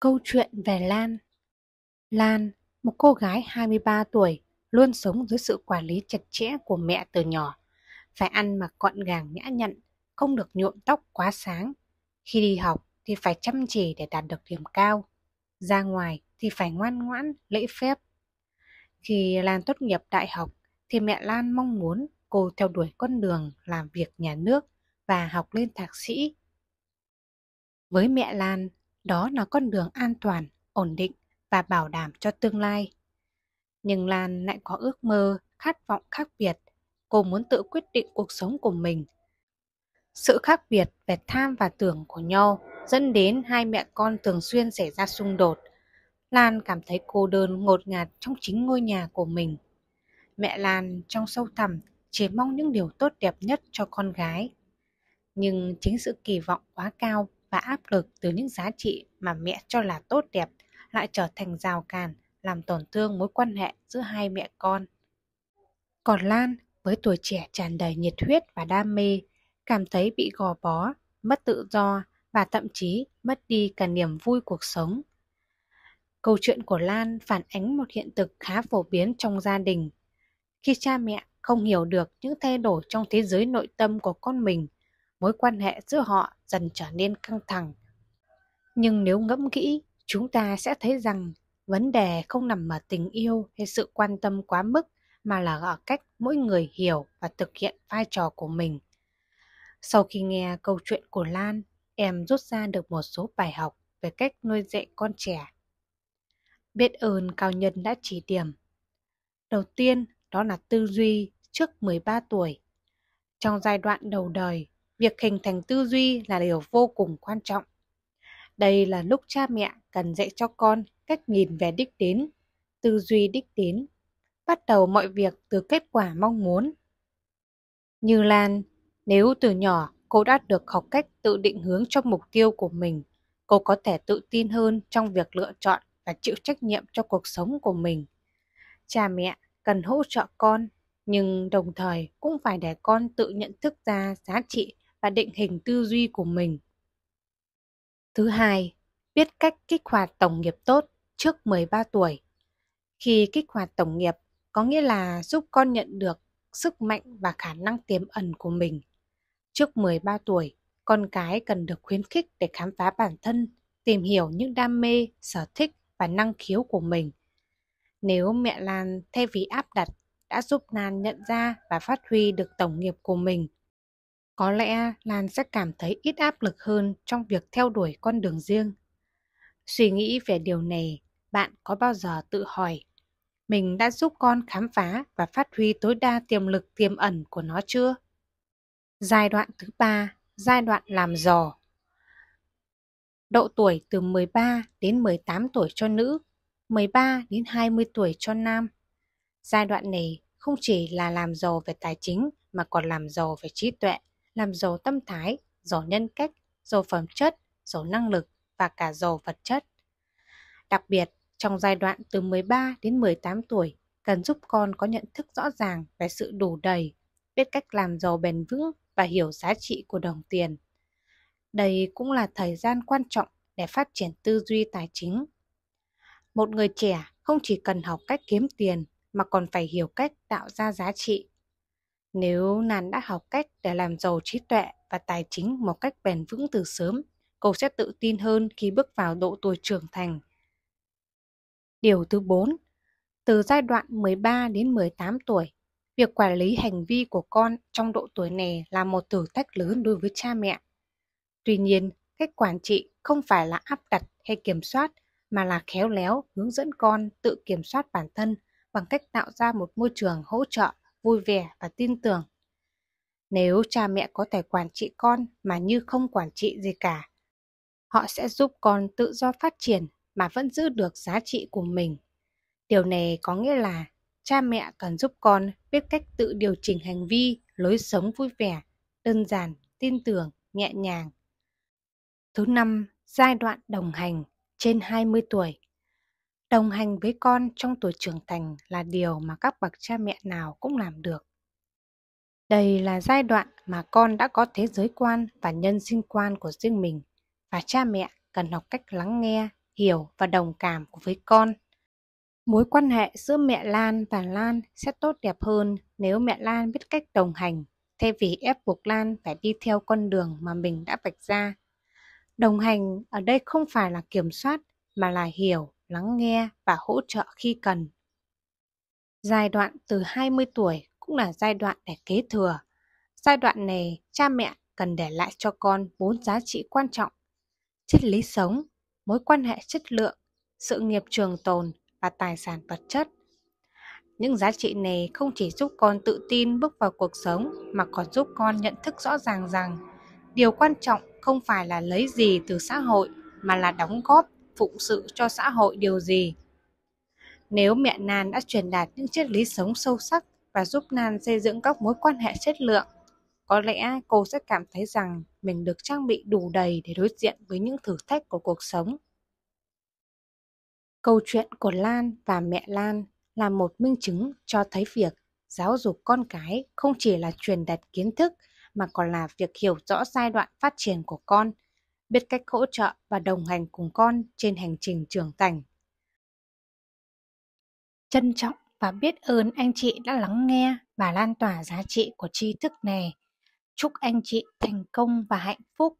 Câu chuyện về Lan Lan, một cô gái 23 tuổi, luôn sống dưới sự quản lý chặt chẽ của mẹ từ nhỏ. Phải ăn mặc gọn gàng nhã nhặn, không được nhuộm tóc quá sáng. Khi đi học thì phải chăm chỉ để đạt được điểm cao. Ra ngoài thì phải ngoan ngoãn, lễ phép. Khi Lan tốt nghiệp đại học thì mẹ Lan mong muốn cô theo đuổi con đường làm việc nhà nước và học lên thạc sĩ. Với mẹ Lan, đó là con đường an toàn, ổn định và bảo đảm cho tương lai. Nhưng Lan lại có ước mơ, khát vọng khác biệt. Cô muốn tự quyết định cuộc sống của mình. Sự khác biệt về tham và tưởng của nhau dẫn đến hai mẹ con thường xuyên xảy ra xung đột. Lan cảm thấy cô đơn ngột ngạt trong chính ngôi nhà của mình. Mẹ Lan trong sâu thẳm chỉ mong những điều tốt đẹp nhất cho con gái. Nhưng chính sự kỳ vọng quá cao và áp lực từ những giá trị mà mẹ cho là tốt đẹp lại trở thành rào cản làm tổn thương mối quan hệ giữa hai mẹ con. Còn Lan, với tuổi trẻ tràn đầy nhiệt huyết và đam mê, cảm thấy bị gò bó, mất tự do và thậm chí mất đi cả niềm vui cuộc sống. Câu chuyện của Lan phản ánh một hiện thực khá phổ biến trong gia đình. Khi cha mẹ không hiểu được những thay đổi trong thế giới nội tâm của con mình – mối quan hệ giữa họ dần trở nên căng thẳng. Nhưng nếu ngẫm kỹ, chúng ta sẽ thấy rằng vấn đề không nằm ở tình yêu hay sự quan tâm quá mức mà là ở cách mỗi người hiểu và thực hiện vai trò của mình. Sau khi nghe câu chuyện của Lan, em rút ra được một số bài học về cách nuôi dạy con trẻ. Biết ơn cao nhân đã chỉ điểm. Đầu tiên, đó là tư duy trước 13 tuổi. Trong giai đoạn đầu đời, việc hình thành tư duy là điều vô cùng quan trọng đây là lúc cha mẹ cần dạy cho con cách nhìn về đích đến tư duy đích đến bắt đầu mọi việc từ kết quả mong muốn như lan nếu từ nhỏ cô đã được học cách tự định hướng cho mục tiêu của mình cô có thể tự tin hơn trong việc lựa chọn và chịu trách nhiệm cho cuộc sống của mình cha mẹ cần hỗ trợ con nhưng đồng thời cũng phải để con tự nhận thức ra giá trị và định hình tư duy của mình. Thứ hai, biết cách kích hoạt tổng nghiệp tốt trước 13 tuổi. Khi kích hoạt tổng nghiệp có nghĩa là giúp con nhận được sức mạnh và khả năng tiềm ẩn của mình. Trước 13 tuổi, con cái cần được khuyến khích để khám phá bản thân, tìm hiểu những đam mê, sở thích và năng khiếu của mình. Nếu mẹ Lan thay vì áp đặt đã giúp Lan nhận ra và phát huy được tổng nghiệp của mình – có lẽ Lan sẽ cảm thấy ít áp lực hơn trong việc theo đuổi con đường riêng. Suy nghĩ về điều này, bạn có bao giờ tự hỏi mình đã giúp con khám phá và phát huy tối đa tiềm lực tiềm ẩn của nó chưa? Giai đoạn thứ ba, giai đoạn làm giò. Độ tuổi từ 13 đến 18 tuổi cho nữ, 13 đến 20 tuổi cho nam. Giai đoạn này không chỉ là làm giàu về tài chính mà còn làm giàu về trí tuệ làm giàu tâm thái, giàu nhân cách, giàu phẩm chất, giàu năng lực và cả giàu vật chất. Đặc biệt, trong giai đoạn từ 13 đến 18 tuổi, cần giúp con có nhận thức rõ ràng về sự đủ đầy, biết cách làm giàu bền vững và hiểu giá trị của đồng tiền. Đây cũng là thời gian quan trọng để phát triển tư duy tài chính. Một người trẻ không chỉ cần học cách kiếm tiền mà còn phải hiểu cách tạo ra giá trị nếu nàng đã học cách để làm giàu trí tuệ và tài chính một cách bền vững từ sớm, cô sẽ tự tin hơn khi bước vào độ tuổi trưởng thành. Điều thứ 4. Từ giai đoạn 13 đến 18 tuổi, việc quản lý hành vi của con trong độ tuổi này là một thử thách lớn đối với cha mẹ. Tuy nhiên, cách quản trị không phải là áp đặt hay kiểm soát, mà là khéo léo hướng dẫn con tự kiểm soát bản thân bằng cách tạo ra một môi trường hỗ trợ vui vẻ và tin tưởng. Nếu cha mẹ có thể quản trị con mà như không quản trị gì cả, họ sẽ giúp con tự do phát triển mà vẫn giữ được giá trị của mình. Điều này có nghĩa là cha mẹ cần giúp con biết cách tự điều chỉnh hành vi, lối sống vui vẻ, đơn giản, tin tưởng, nhẹ nhàng. Thứ năm, giai đoạn đồng hành trên 20 tuổi đồng hành với con trong tuổi trưởng thành là điều mà các bậc cha mẹ nào cũng làm được đây là giai đoạn mà con đã có thế giới quan và nhân sinh quan của riêng mình và cha mẹ cần học cách lắng nghe hiểu và đồng cảm với con mối quan hệ giữa mẹ lan và lan sẽ tốt đẹp hơn nếu mẹ lan biết cách đồng hành thay vì ép buộc lan phải đi theo con đường mà mình đã vạch ra đồng hành ở đây không phải là kiểm soát mà là hiểu lắng nghe và hỗ trợ khi cần. Giai đoạn từ 20 tuổi cũng là giai đoạn để kế thừa. Giai đoạn này, cha mẹ cần để lại cho con bốn giá trị quan trọng. Triết lý sống, mối quan hệ chất lượng, sự nghiệp trường tồn và tài sản vật chất. Những giá trị này không chỉ giúp con tự tin bước vào cuộc sống mà còn giúp con nhận thức rõ ràng rằng điều quan trọng không phải là lấy gì từ xã hội mà là đóng góp phụng sự cho xã hội điều gì. Nếu mẹ Nan đã truyền đạt những triết lý sống sâu sắc và giúp Nan xây dựng các mối quan hệ chất lượng, có lẽ cô sẽ cảm thấy rằng mình được trang bị đủ đầy để đối diện với những thử thách của cuộc sống. Câu chuyện của Lan và mẹ Lan là một minh chứng cho thấy việc giáo dục con cái không chỉ là truyền đạt kiến thức mà còn là việc hiểu rõ giai đoạn phát triển của con biết cách hỗ trợ và đồng hành cùng con trên hành trình trưởng thành. Trân trọng và biết ơn anh chị đã lắng nghe và lan tỏa giá trị của tri thức này. Chúc anh chị thành công và hạnh phúc